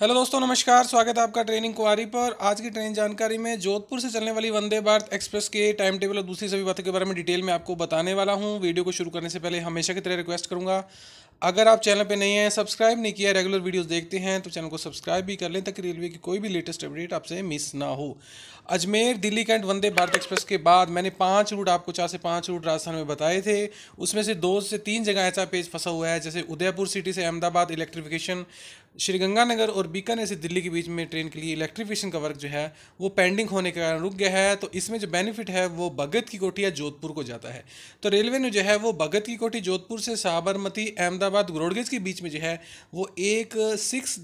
hello दोस्तों नमस्कार स्वागत है आपका ट्रेनिंग कुआरी पर आज की ट्रेन जानकारी में जोधपुर से चलने वाली वंदे भारत एक्सप्रेस के टाइम टेबल और दूसरी सभी बातों के बारे में डिटेल में आपको बताने वाला हूं वीडियो को शुरू करने से पहले हमेशा की तरह रिक्वेस्ट करूंगा अगर आप चैनल पर नहीं हैं सब्सक्राइब नहीं किया रेगुलर वीडियोज देखते हैं तो चैनल को सब्सक्राइब भी कर लें ताकि रेलवे की कोई भी लेटेस्ट अपडेट आपसे मिस ना हो अजमेर दिल्ली कैंट वंदे भारत एक्सप्रेस के बाद मैंने पाँच रूट आपको चार से पाँच रूट राजस्थान में बताए थे उसमें से दो से तीन जगह ऐसा पेज फंसा हुआ है जैसे उदयपुर सिटी से अहमदाबाद इलेक्ट्रिफिकेशन श्रीगंगानगर और बीकानेर से दिल्ली के बीच में ट्रेन के लिए इलेक्ट्रिफिकेशन का वर्क जो है वो पेंडिंग होने के कारण रुक गया है तो इसमें जो बेनिफिट है वो भगत की कोठी या जोधपुर को जाता है तो रेलवे ने जो है वो भगत की कोठी जोधपुर से साबरमती अहमदाबाद ग्रोडगेज के बीच में जो है वो एक six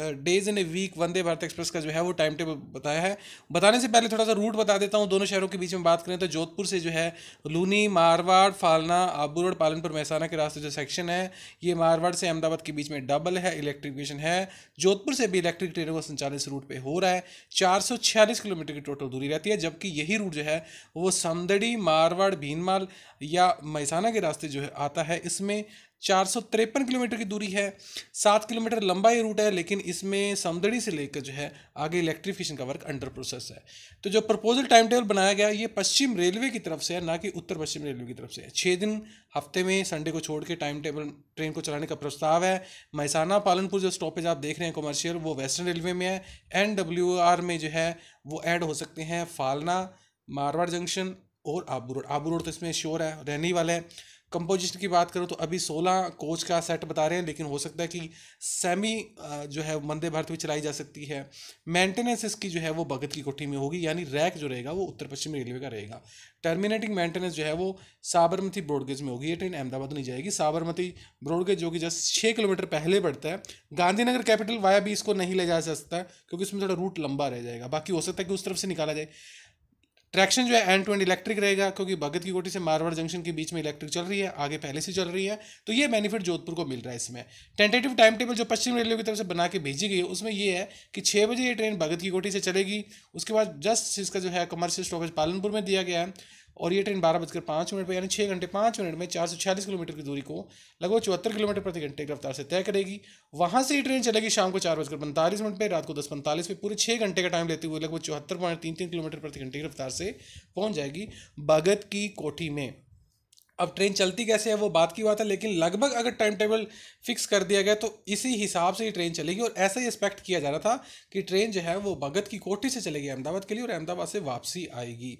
days in a week Vande Bharat express का जो है वो टाइम टेबल बताया है बताने से पहले थोड़ा सा रूट बता देता हूँ दोनों शहरों के बीच में बात करें तो जोधपुर से जो है लूनी मारवाड़ फालना आबू रोड पालनपुर महसाना के रास्ते जो सेक्शन है ये मारवाड़ से अहमदाबाद के बीच में डबल है इलेक्ट्रिफिकेशन है जोधपुर से भी इलेक्ट्रिक ट्रेनों का संचालन इस रूट पर हो रहा है चार किलोमीटर की टोटल दूरी रहती है जबकि यही रूट जो है वो समदड़ी मारवाड़ भीनमाल या महसाना के रास्ते जो है आता है इसमें चार किलोमीटर की दूरी है सात किलोमीटर लंबा ही रूट है लेकिन इसमें समदड़ी से लेकर जो है आगे इलेक्ट्रिफिकेशन का वर्क अंडर प्रोसेस है तो जो प्रपोजल टाइम टेबल बनाया गया ये पश्चिम रेलवे की तरफ से है ना कि उत्तर पश्चिम रेलवे की तरफ से है छः दिन हफ्ते में संडे को छोड़ के टाइम टेबल ट्रेन को चलाने का प्रस्ताव है महसाना पालनपुर जो स्टॉपेज आप देख रहे हैं कॉमर्शियल वो वेस्टर्न रेलवे में है एन डब्ल्यू आर में जो है वो ऐड हो सकते हैं फालना मारवाड़ जंक्शन और आबू रोड आबू रोड तो इसमें श्योर है रहने वाला है कंपोजिशन की बात करूँ तो अभी सोलह कोच का सेट बता रहे हैं लेकिन हो सकता है कि सेमी जो है वंदे भारत में चलाई जा सकती है मेंटेनेंस इसकी जो है वो भगत की कोठी में होगी यानी रैक जो रहेगा वो उत्तर पश्चिम रेलवे का रहेगा टर्मिनेटिंग मेंटेनेंस जो है वो साबरमती ब्रॉडगेज में होगी ये ट्रेन अहमदाबाद नहीं जाएगी साबरमती ब्रॉडगेज जो कि जस्ट छः किलोमीटर पहले बढ़ता है गांधीनगर कैपिटल वाया भी इसको नहीं ले जा सकता क्योंकि इसमें थोड़ा रूट लंबा रह जाएगा बाकी हो सकता है कि उस तरफ से निकाला जाए ट्रैक्शन जो है एंड टू एंड इलेक्ट्रिक रहेगा क्योंकि भगत की कोटी से मारवाड़ जंक्शन के बीच में इलेक्ट्रिक चल रही है आगे पहले से चल रही है तो ये बेनिफिट जोधपुर को मिल रहा है इसमें टेंटेटिव टाइम टेबल जो पश्चिम रेलवे की तरफ से बना के भेजी गई है उसमें ये है कि छः बजे ये ट्रेन भगत की कोटी से चलेगी उसके बाद जस्ट इसका जो है कमर्शियल स्टॉपेज पालनपुर में दिया गया है और ये ट्रेन बारह बजकर पाँच मिनट पर यानी छः घंटे पाँच मिनट में चार सौ छियालीस किलोमीटर की दूरी को लगभग चौहत्तर किलोमीटर प्रति घंटे की रफ्तार से तय करेगी वहाँ से ये ट्रेन चलेगी शाम को चार बजकर पैंतालीस मिनट पर रात को दस पैंतालीस पर पूरे छः घंटे का टाइम लेते हुए लगभग चौहत्तर पॉइंट तीन तीन किलोमीटर प्रति घंटे की रफ्तार से पहुँच जाएगी भगत की कोठी में अब ट्रेन चलती कैसे है वो बात की बात है लेकिन लगभग अगर टाइम टेबल फिक्स कर दिया गया तो इसी हिसाब से ही ट्रेन चलेगी और ऐसा ही एक्सपेक्ट किया जा रहा था कि ट्रेन जो है वो भगत की कोठी से चलेगी अहमदाबाद के लिए और अहमदाबाद से वापसी आएगी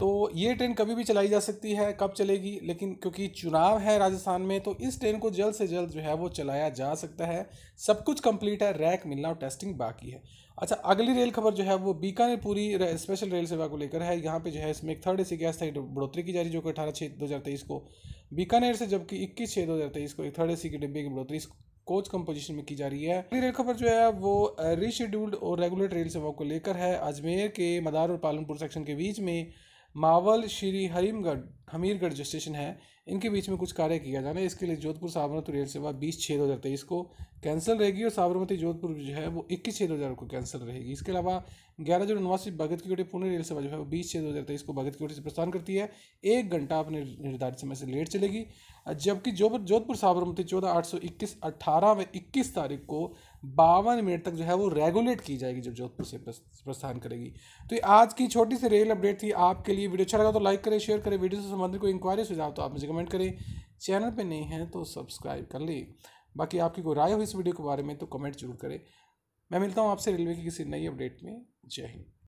तो ये ट्रेन कभी भी चलाई जा सकती है कब चलेगी लेकिन क्योंकि चुनाव है राजस्थान में तो इस ट्रेन को जल्द से जल्द जो है वो चलाया जा सकता है सब कुछ कंप्लीट है रैक मिलना और टेस्टिंग बाकी है अच्छा अगली रेल खबर जो है वो बीकानेर पूरी स्पेशल रेल सेवा को लेकर है यहाँ पे जो है इसमें एक थर्ड ए सी की अस्थायी बढ़ोतरी की जा रही है जो कि अठारह छः दो हज़ार तेईस को बीकानेर से जबकि इक्कीस छः दो हज़ार तेईस को एक थर्ड ए सी की डिब्बे की बढ़ोतरी कोच कंपोजिशन में की जा रही है अगली रेल खबर जो है वो रीशेड्यूल्ड और रेगुलेट रेल सेवाओं को लेकर है अजमेर के मदार और पालनपुर सेक्शन के बीच में मावल श्री हरीमगढ़ हमीरगढ़ जो स्टेशन है इनके बीच में कुछ कार्य किया जाना इसके लिए जोधपुर साबरमती रेल सेवा बीस छः दो हज़ार तेईस को कैंसिल रहेगी और साबरमती जोधपुर जो है वो इक्कीस छः दो हज़ार को कैंसिल रहेगी इसके अलावा ग्यारह जो नवासी भगत की कोटी पुणे रेल सेवा जो है वो बीस छः दो हज़ार तेईस को भगत की कोटी से प्रस्थान करती है एक घंटा अपने निर्धारित समय से लेट चलेगी जबकि जोधपुर साबरमती चौदह आठ सौ इक्कीस अट्ठारह में इक्कीस तारीख को बावन मिनट तक जो है वो रेगुलेट की जाएगी जब जोधपुर से प्रस्थान करेगी तो ये आज की छोटी सी रेल अपडेट थी आपके लिए वीडियो अच्छा लगा तो लाइक करें शेयर करें वीडियो से संबंधित कोई इंक्वायरी सुझाव तो आप मुझे कमेंट करें चैनल पे नहीं है तो सब्सक्राइब कर लें बाकी आपकी कोई राय हो इस वीडियो के बारे में तो कमेंट जरूर करें मैं मिलता हूँ आपसे रेलवे की किसी नई अपडेट में जय हिंद